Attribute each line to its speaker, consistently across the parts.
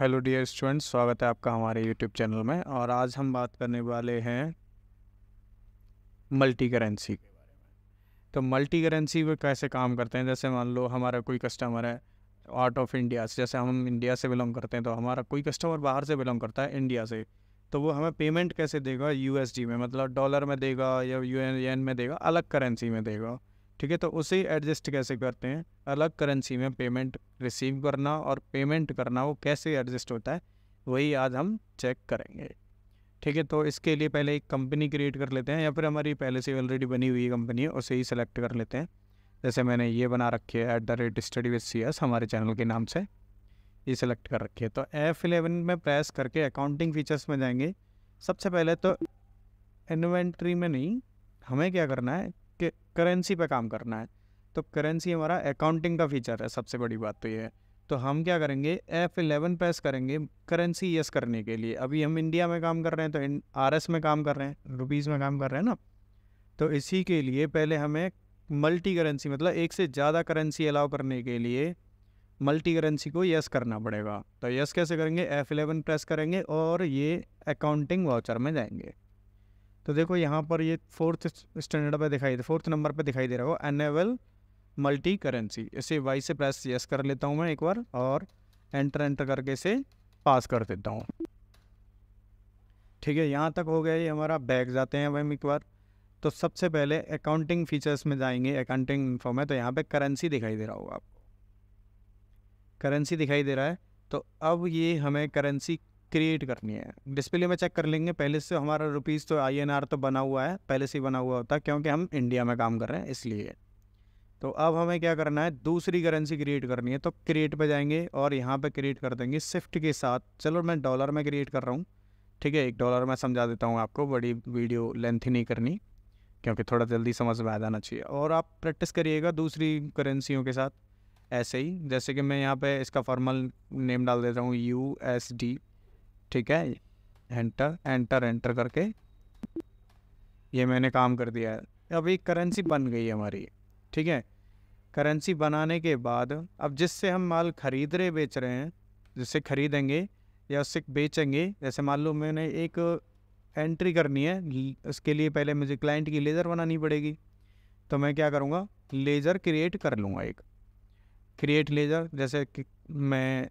Speaker 1: hello dear students स्वागत है आपका हमारे यूट्यूब चैनल में और आज हम बात करने वाले हैं मल्टी करेंसी के बारे में तो मल्टी करेंसी वो कैसे काम करते हैं जैसे मान लो हमारा कोई कस्टमर है आउट ऑफ इंडिया से जैसे हम इंडिया से बिलोंग करते हैं तो हमारा कोई कस्टमर बाहर से बिलोंग करता है इंडिया से तो वो हमें पेमेंट कैसे देगा यू में मतलब डॉलर में देगा या यू में देगा अलग करेंसी में देगा ठीक है तो उसे एडजस्ट कैसे करते हैं अलग करेंसी में पेमेंट रिसीव करना और पेमेंट करना वो कैसे एडजस्ट होता है वही आज हम चेक करेंगे ठीक है तो इसके लिए पहले एक कंपनी क्रिएट कर लेते हैं या फिर हमारी पहले से ऑलरेडी बनी हुई कंपनी है उसे ही सेलेक्ट कर लेते हैं जैसे मैंने ये बना रखी है at the rate study with C S हमारे चैनल के नाम से ये सिलेक्ट कर रखी है तो एफ एलेवन में प्रेस करके अकाउंटिंग फीचर्स में जाएंगे सबसे पहले तो इन्वेंट्री में नहीं हमें क्या करना है करेंसी पे काम करना है तो करेंसी हमारा अकाउंटिंग का फीचर है सबसे बड़ी बात तो ये है तो हम क्या करेंगे एफ इलेवन प्रेस करेंगे करेंसी यस करने के लिए अभी हम इंडिया में काम कर रहे हैं तो आर एस में काम कर रहे हैं रुपीज़ में काम कर रहे हैं ना तो इसी के लिए पहले हमें मल्टी करेंसी मतलब एक से ज़्यादा करेंसी अलाउ करने के लिए मल्टी करेंसी को यस करना पड़ेगा तो यस कैसे करेंगे एफ इलेवन प्रेस करेंगे और ये अकाउंटिंग वाउचर में जाएंगे तो देखो यहाँ पर ये फोर्थ स्टैंडर्ड पे दिखाई दे फोर्थ नंबर पे दिखाई दे रहा हो एनेबल मल्टी करेंसी इसे वाई से प्रेस यस कर लेता हूँ मैं एक बार और एंटर एंटर करके इसे पास कर देता हूँ ठीक है यहाँ तक हो गया ये हमारा बैग जाते हैं हम एक बार तो सबसे पहले अकाउंटिंग फीचर्स में जाएंगे अकाउंटिंग इन्फॉर्म है तो यहाँ पे करेंसी दिखाई दे रहा होगा आपको करेंसी दिखाई दे रहा है तो अब ये हमें करेंसी क्रिएट करनी है डिस्प्ले में चेक कर लेंगे पहले से हमारा रुपीज़ तो आई तो बना हुआ है पहले से ही बना हुआ होता है क्योंकि हम इंडिया में काम कर रहे हैं इसलिए तो अब हमें क्या करना है दूसरी करेंसी क्रिएट करनी है तो क्रिएट पे जाएंगे और यहाँ पे क्रिएट कर देंगे स्विफ्ट के साथ चलो मैं डॉलर में क्रिएट कर रहा हूँ ठीक है एक डॉलर में समझा देता हूँ आपको बड़ी वीडियो लेंथ नहीं करनी क्योंकि थोड़ा जल्दी समझ में आ जाना चाहिए और आप प्रैक्टिस करिएगा दूसरी करेंसीयों के साथ ऐसे ही जैसे कि मैं यहाँ पे इसका फॉर्मल नेम डाल देता हूँ यू एस डी ठीक है एंटर एंटर एंटर करके ये मैंने काम कर दिया है अब एक करेंसी बन गई है हमारी ठीक है करेंसी बनाने के बाद अब जिससे हम माल खरीद रहे बेच रहे हैं जिससे खरीदेंगे या उससे बेचेंगे जैसे मान लो मैंने एक एंट्री करनी है उसके लिए पहले मुझे क्लाइंट की लेज़र बनानी पड़ेगी तो मैं क्या करूँगा लेज़र क्रिएट कर लूँगा एक क्रिएट लेज़र जैसे कि मैं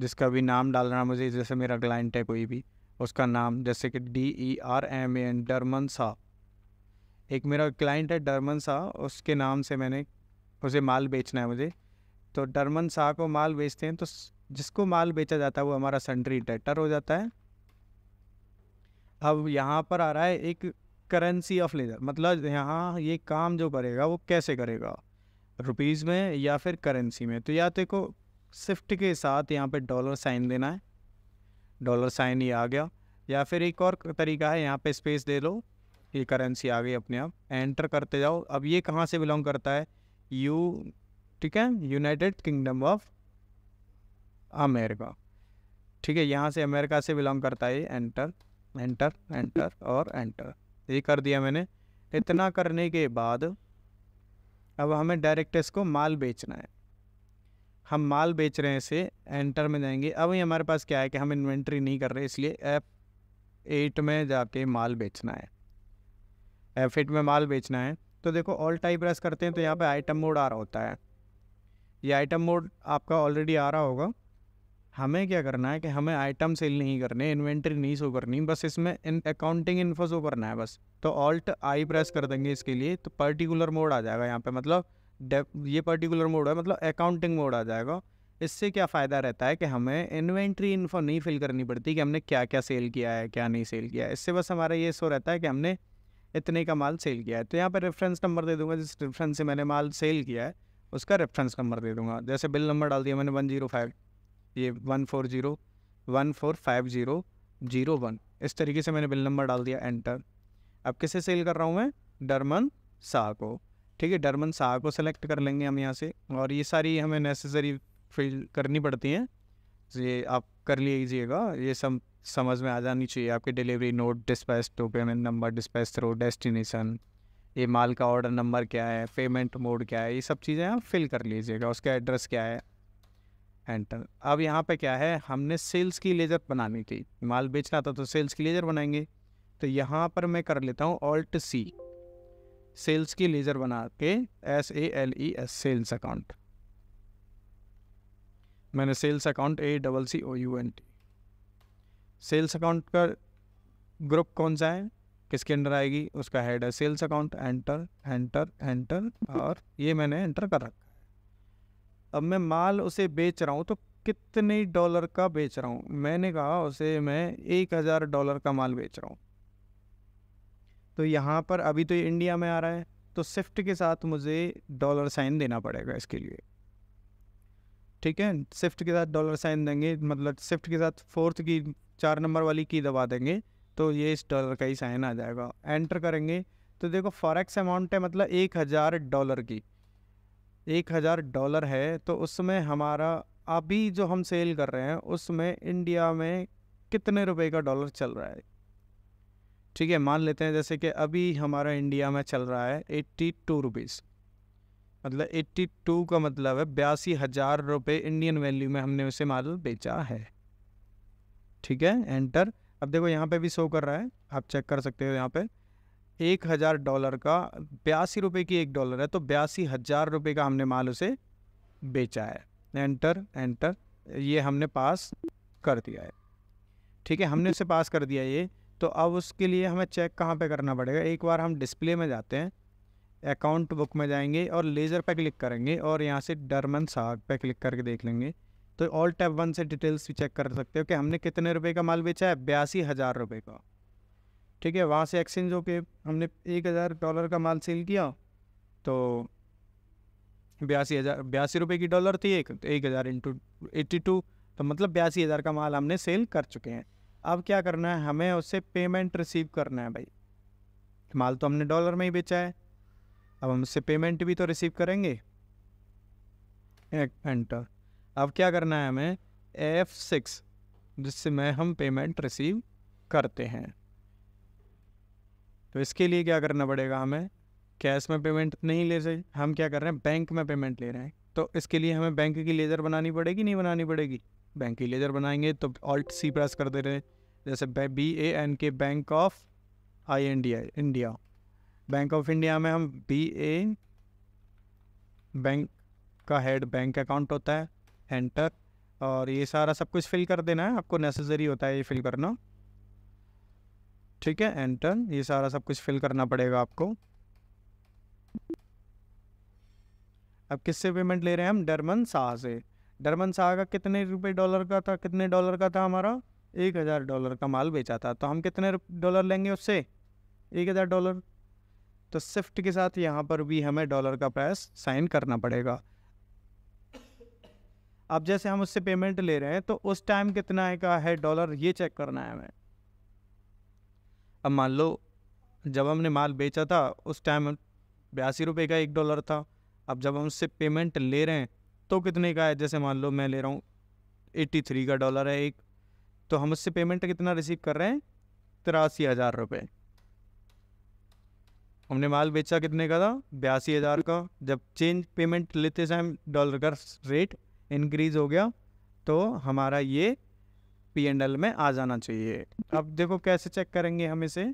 Speaker 1: जिसका भी नाम डालना मुझे जैसे मेरा क्लाइंट है कोई भी उसका नाम जैसे कि D E R M N डरमन सा एक मेरा क्लाइंट है डरमन सा उसके नाम से मैंने उसे माल बेचना है मुझे तो डरमन सा को माल बेचते हैं तो जिसको माल बेचा जाता है वो हमारा सेंट्री डेटर हो जाता है अब यहाँ पर आ रहा है एक करेंसी ऑफ लेजर मतलब यहाँ ये काम जो करेगा वो कैसे करेगा रुपीज़ में या फिर करेंसी में तो या देखो तो शिफ्ट के साथ यहाँ पे डॉलर साइन देना है डॉलर साइन ये आ गया या फिर एक और तरीका है यहाँ पे स्पेस दे लो ये करेंसी आ गई अपने आप एंटर करते जाओ अब ये कहाँ से बिलोंग करता है यू ठीक है यूनाइटेड किंगडम ऑफ अमेरिका ठीक है यहाँ से अमेरिका से बिलोंग करता है एंटर एंटर एंटर और एंटर ये कर दिया मैंने इतना करने के बाद अब हमें डायरेक्ट इसको माल बेचना है हम माल बेच रहे हैं इसे एंटर में जाएंगे अब ये हमारे पास क्या है कि हम इन्वेंट्री नहीं कर रहे इसलिए एफ एट में जाके माल बेचना है एफ एट में माल बेचना है तो देखो ऑल टाइप प्रेस करते हैं तो यहाँ पे आइटम मोड आ रहा होता है ये आइटम मोड आपका ऑलरेडी आ रहा होगा हमें क्या करना है कि हमें आइटम सेल नहीं करने इन्वेंट्री नहीं शो करनी बस इसमें इन अकाउंटिंग इन्फो शो करना है बस तो ऑल्ट आई प्रेस कर देंगे इसके लिए तो पर्टिकुलर मोड आ जाएगा यहाँ पे मतलब ये पर्टिकुलर मोड है मतलब अकाउंटिंग मोड आ जाएगा इससे क्या फ़ायदा रहता है कि हमें इन्वेंट्री इन्फो नहीं फिल करनी पड़ती कि हमने क्या क्या सेल किया है क्या नहीं सेल किया है इससे बस हमारा ये सो रहता है कि हमने इतने का माल सेल किया है तो यहाँ पर रेफरेंस नंबर दे दूंगा जिस रेफरेंस से मैंने माल सेल किया है उसका रेफरेंस नंबर दे दूंगा जैसे बिल नंबर डाल दिया मैंने वन जीरो फाइव ये one four zero one four five zero zero one इस तरीके से मैंने बिल नंबर डाल दिया एंटर अब किसे सेल कर रहा हूँ मैं डरमन शाह को ठीक है डरमन साहब को सेलेक्ट कर लेंगे हम यहाँ से और ये सारी हमें नेसेसरी फिल करनी पड़ती हैं ये आप कर लीजिएगा ये सब समझ में आ जानी चाहिए आपके delivery note dispatch to payment number dispatch through destination ये माल का ऑर्डर नंबर क्या है पेमेंट मोड क्या है ये सब चीज़ें आप फिल कर लीजिएगा उसका एड्रेस क्या है एंटर अब यहाँ पे क्या है हमने सेल्स की लेजर बनानी थी माल बेचना था तो सेल्स की लेजर बनाएंगे तो यहाँ पर मैं कर लेता हूँ ऑल्ट सी सेल्स की लेजर बना के S A L E S sales account मैंने sales account A double C O U N T sales account का ग्रुप कौन सा है किसके अंडर आएगी उसका हेड है sales account enter enter enter और ये मैंने एंटर कर रखा है अब मैं माल उसे बेच रहा हूँ तो कितने डॉलर का बेच रहा हूँ मैंने कहा उसे मैं एक हज़ार डॉलर का माल बेच रहा हूँ तो यहाँ पर अभी तो ये इंडिया में आ रहा है तो स्विफ्ट के साथ मुझे डॉलर साइन देना पड़ेगा इसके लिए ठीक है स्विफ्ट के साथ डॉलर साइन देंगे मतलब स्विफ्ट के साथ फोर्थ की चार नंबर वाली की दबा देंगे तो ये इस डॉलर का ही साइन आ जाएगा एंटर करेंगे तो देखो फॉरेक्स अमाउंट है मतलब एक हज़ार डॉलर की एक हज़ार डॉलर है तो उसमें हमारा अभी जो हम सेल कर रहे हैं उसमें इंडिया में कितने रुपए का डॉलर चल रहा है ठीक है मान लेते हैं जैसे कि अभी हमारा इंडिया में चल रहा है एट्टी टू रुपीज़ मतलब एट्टी टू का मतलब है बयासी हज़ार रुपये इंडियन वैल्यू में हमने उसे माल बेचा है ठीक है एंटर अब देखो यहाँ पे भी शो कर रहा है आप चेक कर सकते हो यहाँ पे एक हज़ार डॉलर का बयासी रुपये की एक डॉलर है तो बयासी हज़ार रुपये का हमने माल उसे बेचा है एंटर एंटर ये हमने पास कर दिया है ठीक है हमने उसे पास कर दिया ये तो अब उसके लिए हमें चेक कहाँ पे करना पड़ेगा एक बार हम डिस्प्ले में जाते हैं अकाउंट बुक में जाएंगे और लेज़र पे क्लिक करेंगे और यहाँ से डरमन साग पे क्लिक करके देख लेंगे तो ऑल टैप वन से डिटेल्स भी चेक कर सकते हो कि हमने कितने रुपए का माल बेचा है बयासी हज़ार रुपये का ठीक है वहाँ से एक्सचेंज होके हमने एक हज़ार डॉलर का माल सेल किया तो बयासी हज़ार बयासी रुपये की डॉलर थी एक तो एक हज़ार इंटू एट्टी टू तो मतलब बयासी हज़ार का माल हमने सेल कर चुके हैं अब क्या करना है हमें उससे पेमेंट रिसीव करना है भाई माल तो हमने डॉलर में ही बेचा है अब हम उससे पेमेंट भी तो रिसीव करेंगे एक एंटर अब क्या करना है हमें एफ सिक्स जिससे मैं हम पेमेंट रिसीव करते हैं तो इसके लिए क्या करना पड़ेगा हमें कैश में पेमेंट नहीं ले सकते हम क्या कर रहे हैं बैंक में पेमेंट ले रहे हैं तो इसके लिए हमें बैंक की लेज़र बनानी पड़ेगी नहीं बनानी पड़ेगी बैंक की लेज़र बनाएंगे तो ऑल्ट सी प्रेस दे रहे जैसे B A N K bank of I India India bank of India में हम बी ए बैंक का हेड बैंक अकाउंट होता है एंटर और ये सारा सब कुछ फिल कर देना है आपको नेसेसरी होता है ये फिल करना ठीक है एंटर ये सारा सब कुछ फिल करना पड़ेगा आपको अब किससे पेमेंट ले रहे हैं हम डरमन शाह से डरमन शाह का कितने रुपए डॉलर का था कितने डॉलर का था हमारा एक हज़ार डॉलर का माल बेचा था तो हम कितने डॉलर लेंगे उससे एक हज़ार डॉलर तो शिफ्ट के साथ यहाँ पर भी हमें डॉलर का प्राइस साइन करना पड़ेगा अब जैसे हम उससे पेमेंट ले रहे हैं तो उस टाइम कितना है का है डॉलर ये चेक करना है हमें अब मान लो जब हमने माल बेचा था उस टाइम बयासी रुपये का एक डॉलर था अब जब हम उससे पेमेंट ले रहे हैं तो कितने का है जैसे मान लो मैं ले रहा हूँ एट्टी थ्री का डॉलर है एक तो हम उससे पेमेंट कितना रिसीव कर रहे हैं तिरासी हज़ार रुपये हमने माल बेचा कितने का था बयासी हज़ार का जब चेंज पेमेंट लेते समय डॉलर का रेट इंक्रीज हो गया तो हमारा ये पी एंड एल में आ जाना चाहिए अब देखो कैसे चेक करेंगे हम इसे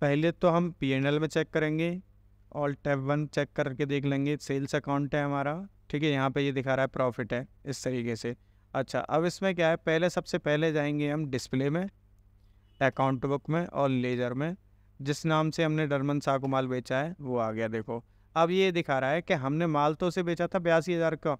Speaker 1: पहले तो हम पी एंड एल में चेक करेंगे ऑल टैब वन चेक करके देख लेंगे सेल्स अकाउंट है हमारा ठीक है यहाँ पे ये दिखा रहा है प्रॉफिट है इस तरीके से अच्छा अब इसमें क्या है पहले सबसे पहले जाएंगे हम डिस्प्ले में अकाउंट बुक में और लेजर में जिस नाम से हमने डरमन शाह को माल बेचा है वो आ गया देखो अब ये दिखा रहा है कि हमने माल तो उसे बेचा था बयासी हज़ार का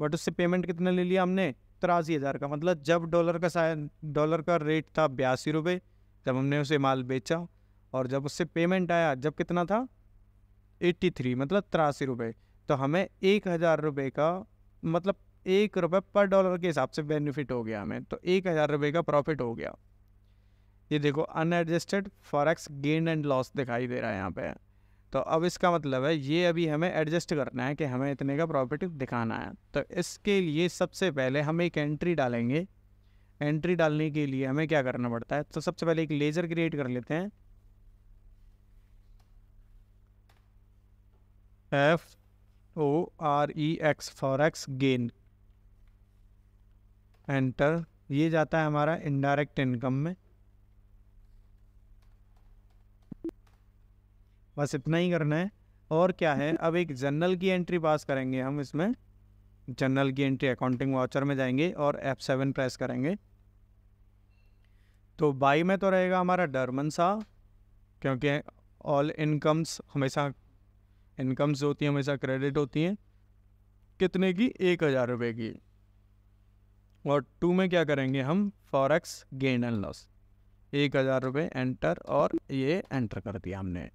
Speaker 1: बट उससे पेमेंट कितने ले लिया हमने तिरासी हज़ार का मतलब जब डॉलर का शायद डॉलर का रेट था बयासी रुपये जब हमने उसे माल बेचा और जब उससे पेमेंट आया जब कितना था एट्टी थ्री मतलब तिरासी रुपये तो हमें एक हज़ार रुपये का मतलब एक रुपये पर डॉलर के हिसाब से बेनिफिट हो गया हमें तो एक हज़ार रुपये का प्रॉफिट हो गया ये देखो unadjusted forex gain and loss दिखाई दे रहा है यहाँ पे तो अब इसका मतलब है ये अभी हमें एडजस्ट करना है कि हमें इतने का प्रॉफिट दिखाना है तो इसके लिए सबसे पहले हम एक एंट्री डालेंगे एंट्री डालने के लिए हमें क्या करना पड़ता है तो सबसे पहले एक लेज़र क्रिएट कर लेते हैं F O R E X forex gain enter ये जाता है हमारा इनडायरेक्ट इनकम में बस इतना ही करना है और क्या है अब एक जनरल की एंट्री पास करेंगे हम इसमें जनरल की एंट्री अकाउंटिंग वाउचर में जाएंगे और एफ सेवन प्रेस करेंगे तो बाई में तो रहेगा हमारा डरमन सा क्योंकि ऑल इनकम्स हमेशा इनकम्स होती हैं हमेशा क्रेडिट होती हैं कितने की एक हज़ार रुपये की और टू में क्या करेंगे हम फॉरेक्स गेन एंड लॉस एक हज़ार रुपये एंटर और ये एंटर कर दिया हमने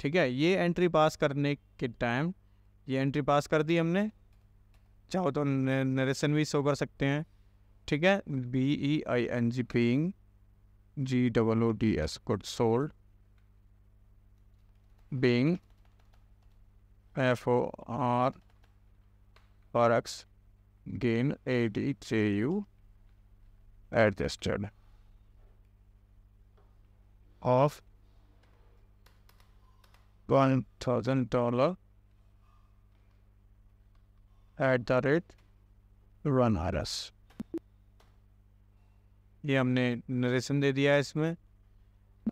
Speaker 1: ठीक है ये एंट्री पास करने के टाइम ये एंट्री पास कर दी हमने चाहो तो नरेशन भी शो कर सकते हैं ठीक है B E I N G being G double O D S good sold being F O R forex gain ADJU adjusted of one thousand dollar at the rate run हरस ये हमने narration दे दिया है इसमें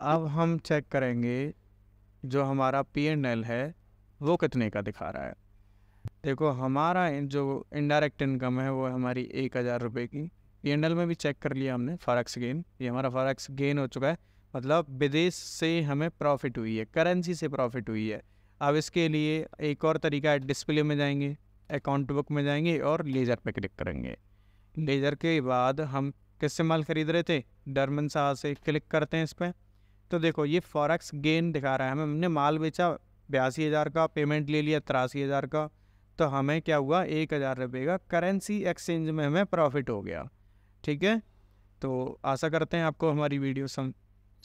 Speaker 1: अब हम चेक करेंगे जो हमारा पी एन एल है वो कितने का दिखा रहा है देखो हमारा जो इनडायरेक्ट इनकम है वो हमारी एक हज़ार रुपये की पी में भी चेक कर लिया हमने फ़ॉरेक्स गेन ये हमारा फ़ॉरेक्स गेन हो चुका है मतलब विदेश से हमें प्रॉफिट हुई है करेंसी से प्रॉफिट हुई है अब इसके लिए एक और तरीका है डिस्प्ले में जाएंगे अकाउंट बुक में जाएंगे और लेज़र पर क्लिक करेंगे लेज़र के बाद हम किससे माल ख़रीद रहे थे डरमन शाह से क्लिक करते हैं इस पर तो देखो ये फॉरेक्स गेन दिखा रहा है हमें हमने माल बेचा बयासी हज़ार का पेमेंट ले लिया तिरासी हज़ार का तो हमें क्या हुआ एक हज़ार रुपये का करेंसी एक्सचेंज में हमें प्रॉफिट हो गया ठीक है तो आशा करते हैं आपको हमारी वीडियो सम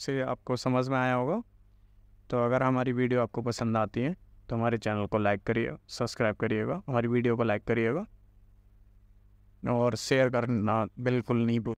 Speaker 1: से आपको समझ में आया होगा तो अगर हमारी वीडियो आपको पसंद आती है तो हमारे चैनल को लाइक करिए सब्सक्राइब करिएगा हमारी वीडियो को लाइक करिएगा और शेयर करना बिल्कुल नहीं भूल